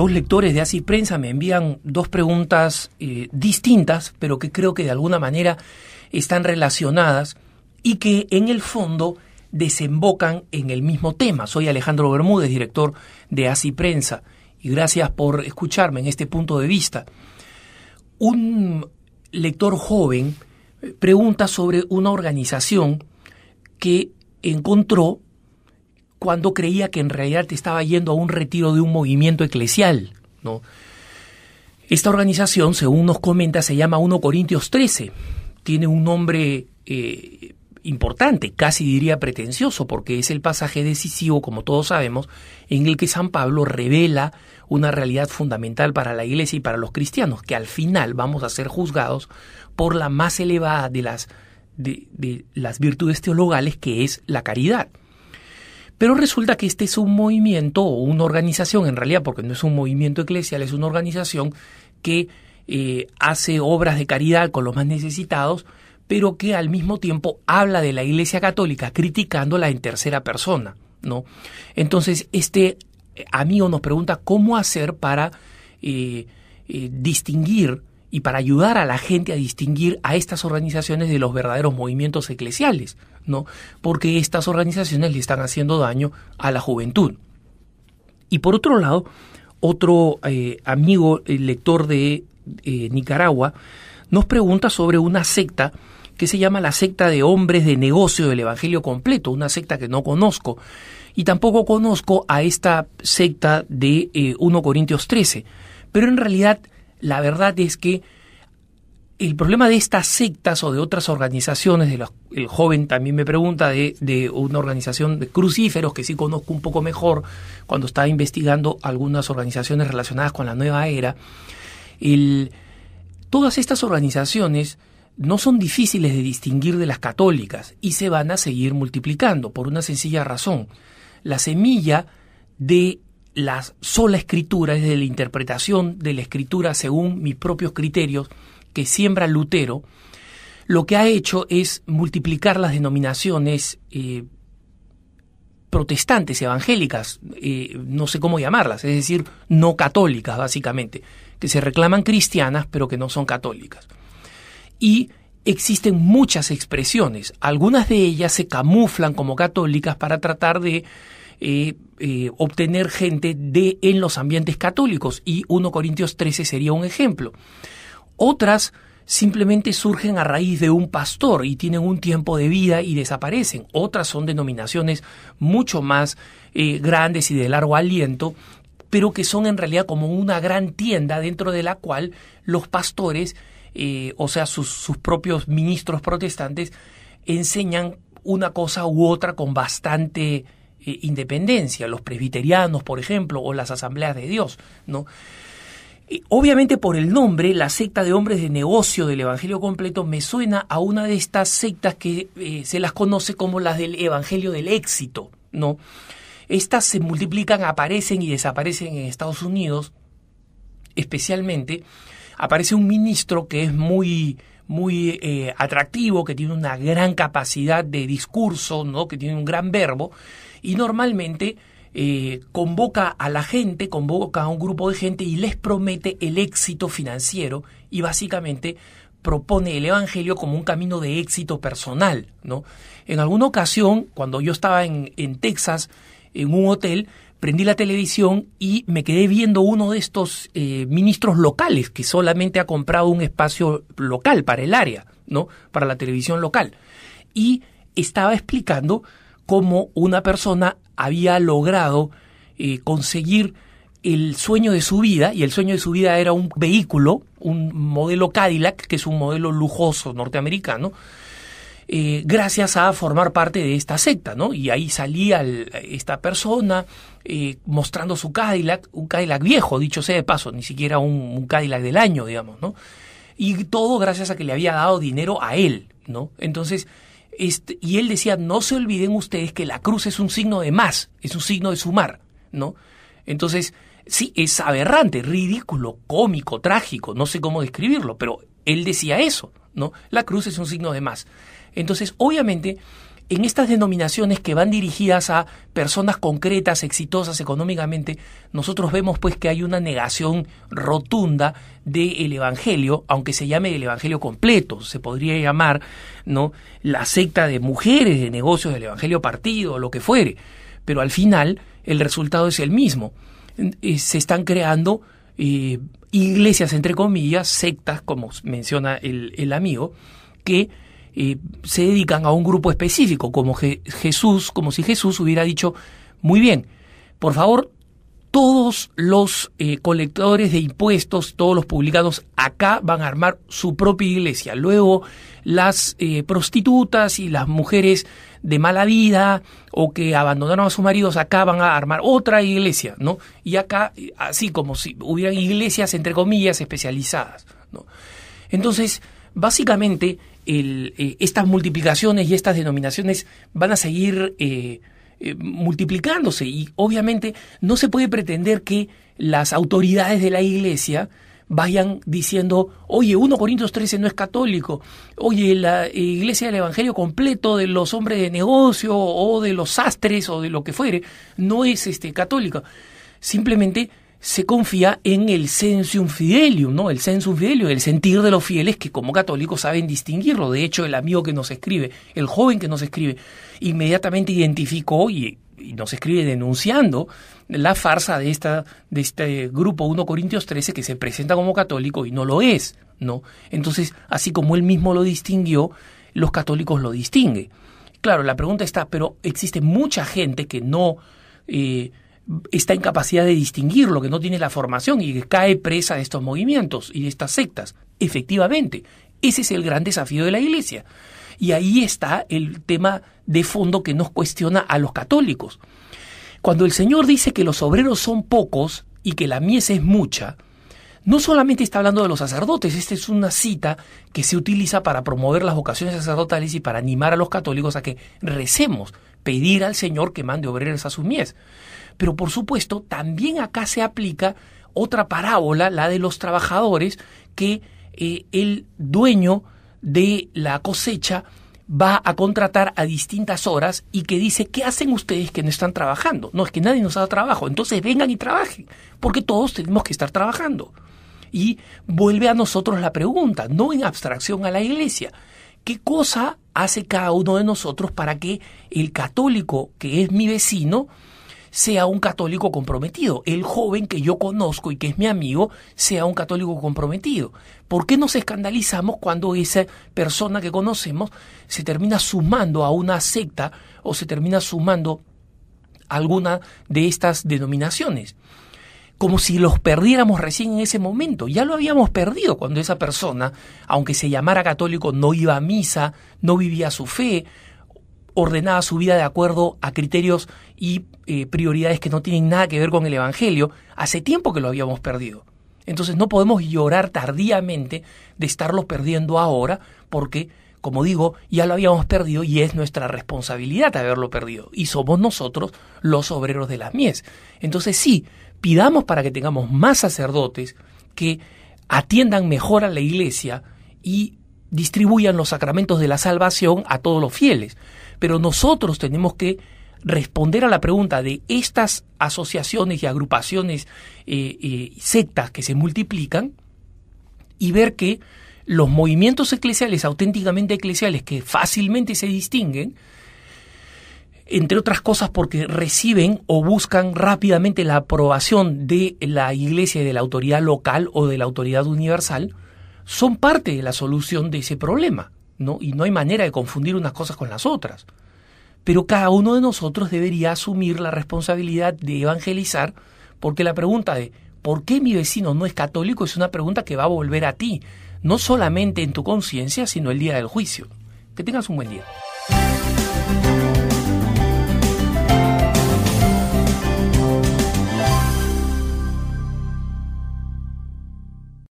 dos lectores de Así Prensa me envían dos preguntas eh, distintas, pero que creo que de alguna manera están relacionadas y que en el fondo desembocan en el mismo tema. Soy Alejandro Bermúdez, director de Así Prensa, y gracias por escucharme en este punto de vista. Un lector joven eh, pregunta sobre una organización que encontró cuando creía que en realidad te estaba yendo a un retiro de un movimiento eclesial, Esta organización, según nos comenta, se llama 1 Corintios 13. Tiene un nombre eh, importante, casi diría pretencioso, porque es el pasaje decisivo, como todos sabemos, en el que San Pablo revela una realidad fundamental para la Iglesia y para los cristianos, que al final vamos a ser juzgados por la más elevada de las, de las virtudes teologales, que es la caridad. Pero resulta que este es un movimiento o una organización, en realidad, porque no es un movimiento eclesial, es una organización que eh, hace obras de caridad con los más necesitados, pero que al mismo tiempo habla de la Iglesia Católica, criticándola en tercera persona, ¿no? Entonces, este eh, amigo nos pregunta cómo hacer para eh, distinguir y para ayudar a la gente a distinguir a estas organizaciones de los verdaderos movimientos eclesiales, ¿no? Porque estas organizaciones le están haciendo daño a la juventud. Y por otro lado, otro eh, amigo lector de eh, Nicaragua nos pregunta sobre una secta que se llama la secta de hombres de negocio del Evangelio completo, una secta que no conozco. Y tampoco conozco a esta secta de 1 eh, Corintios 13. Pero en realidad la verdad es que el problema de estas sectas o de otras organizaciones, de los, el joven también me pregunta de, una organización de crucíferos que sí conozco un poco mejor cuando estaba investigando algunas organizaciones relacionadas con la nueva era, todas estas organizaciones no son difíciles de distinguir de las católicas y se van a seguir multiplicando por una sencilla razón. La semilla de la sola escritura, es de la interpretación de la escritura según mis propios criterios que siembra Lutero, lo que ha hecho es multiplicar las denominaciones eh, protestantes, evangélicas, eh, no sé cómo llamarlas, es decir, no católicas básicamente, que se reclaman cristianas pero que no son católicas. Y existen muchas expresiones, algunas de ellas se camuflan como católicas para tratar de eh, eh, obtener gente de en los ambientes católicos y 1 Corintios 13 sería un ejemplo. Otras simplemente surgen a raíz de un pastor y tienen un tiempo de vida y desaparecen. Otras son denominaciones mucho más eh, grandes y de largo aliento, pero que son en realidad como una gran tienda dentro de la cual los pastores, o sea, sus propios ministros protestantes, enseñan una cosa u otra con bastante eh, independencia, los presbiterianos, por ejemplo, o las asambleas de Dios, ¿no? obviamente por el nombre, la secta de hombres de negocio del Evangelio completo me suena a una de estas sectas que eh, se las conoce como las del Evangelio del éxito, ¿no? Estas se multiplican, aparecen y desaparecen en Estados Unidos, especialmente aparece un ministro que es muy muy eh, atractivo, que tiene una gran capacidad de discurso, ¿no? que tiene un gran verbo, y normalmente eh, convoca a la gente, convoca a un grupo de gente y les promete el éxito financiero y básicamente propone el Evangelio como un camino de éxito personal. ¿no? En alguna ocasión, cuando yo estaba en, Texas, en un hotel, prendí la televisión y me quedé viendo uno de estos eh, ministros locales que solamente ha comprado un espacio local para el área, ¿no? Para la televisión local. Y estaba explicando cómo una persona había logrado eh, conseguir el sueño de su vida, y el sueño de su vida era un vehículo, un modelo Cadillac, que es un modelo lujoso norteamericano, eh, gracias a formar parte de esta secta, ¿no? Y ahí salía esta persona eh, mostrando su Cadillac, un Cadillac viejo, dicho sea de paso, ni siquiera un Cadillac del año, digamos, ¿no? Y todo gracias a que le había dado dinero a él, ¿no? Entonces, este, y él decía, no se olviden ustedes que la cruz es un signo de más, es un signo de sumar, ¿no? Entonces, sí, es aberrante, ridículo, cómico, trágico, no sé cómo describirlo, pero él decía eso, ¿no? La cruz es un signo de más. Entonces, obviamente, en estas denominaciones que van dirigidas a personas concretas, exitosas económicamente, nosotros vemos pues que hay una negación rotunda del Evangelio, aunque se llame el Evangelio completo, se podría llamar, ¿no? La secta de mujeres de negocios del Evangelio partido, o lo que fuere. Pero al final el resultado es el mismo. Eh, se están creando eh, iglesias, entre comillas, sectas, como menciona el amigo, que se dedican a un grupo específico, como Jesús, como si Jesús hubiera dicho, muy bien, por favor, todos los eh, colectores de impuestos, todos los publicados, acá van a armar su propia iglesia. Luego las eh, prostitutas y las mujeres de mala vida o que abandonaron a sus maridos acá van a armar otra iglesia, ¿no? Y acá, así como si hubieran iglesias, entre comillas, especializadas, ¿no? Entonces, básicamente, eh, estas multiplicaciones y estas denominaciones van a seguir eh, eh, multiplicándose y obviamente no se puede pretender que las autoridades de la iglesia vayan diciendo, oye, 1 Corintios 13 no es católico, oye, la iglesia del Evangelio completo de los hombres de negocio o de los sastres o de lo que fuere, no es este, católica. Simplemente se confía en el sensium fidelium, ¿no? El sensum fidelium, el sentir de los fieles que como católicos saben distinguirlo. De hecho, el amigo que nos escribe, el joven que nos escribe, inmediatamente identificó y, nos escribe denunciando la farsa de, esta, de este grupo 1 Corintios 13 que se presenta como católico y no lo es, ¿no? Entonces, así como él mismo lo distinguió, los católicos lo distinguen. Claro, la pregunta está, pero existe mucha gente que no... Eh, esta incapacidad de distinguir lo que no tiene la formación y que cae presa de estos movimientos y de estas sectas. Efectivamente, ese es el gran desafío de la Iglesia. Y ahí está el tema de fondo que nos cuestiona a los católicos. Cuando el Señor dice que los obreros son pocos y que la mies es mucha, no solamente está hablando de los sacerdotes, esta es una cita que se utiliza para promover las vocaciones sacerdotales y para animar a los católicos a que recemos, pedir al Señor que mande obreros a su mies. Pero por supuesto, también acá se aplica otra parábola, la de los trabajadores, que eh, el dueño de la cosecha va a contratar a distintas horas y que dice, ¿qué hacen ustedes que no están trabajando? No, es que nadie nos haga trabajo, entonces vengan y trabajen, porque todos tenemos que estar trabajando. Y vuelve a nosotros la pregunta, no en abstracción a la iglesia, ¿qué cosa hace cada uno de nosotros para que el católico, que es mi vecino, sea un católico comprometido. El joven que yo conozco y que es mi amigo sea un católico comprometido. ¿Por qué nos escandalizamos cuando esa persona que conocemos se termina sumando a una secta o se termina sumando a alguna de estas denominaciones? como si los perdiéramos recién en ese momento. Ya lo habíamos perdido cuando esa persona, aunque se llamara católico, no iba a misa, no vivía su fe, ordenada su vida de acuerdo a criterios y eh, prioridades que no tienen nada que ver con el Evangelio, hace tiempo que lo habíamos perdido. Entonces no podemos llorar tardíamente de estarlo perdiendo ahora porque, como digo, ya lo habíamos perdido y es nuestra responsabilidad haberlo perdido. Y somos nosotros los obreros de las mies. Entonces sí, pidamos para que tengamos más sacerdotes que atiendan mejor a la iglesia y distribuyan los sacramentos de la salvación a todos los fieles. Pero nosotros tenemos que responder a la pregunta de estas asociaciones y agrupaciones, eh, eh, sectas que se multiplican, y ver que los movimientos eclesiales, auténticamente eclesiales, que fácilmente se distinguen, entre otras cosas porque reciben o buscan rápidamente la aprobación de la iglesia, y de la autoridad local o de la autoridad universal, son parte de la solución de ese problema. ¿no? Y no hay manera de confundir unas cosas con las otras. Pero cada uno de nosotros debería asumir la responsabilidad de evangelizar, porque la pregunta de ¿por qué mi vecino no es católico? es una pregunta que va a volver a ti, no solamente en tu conciencia, sino el día del juicio. Que tengas un buen día.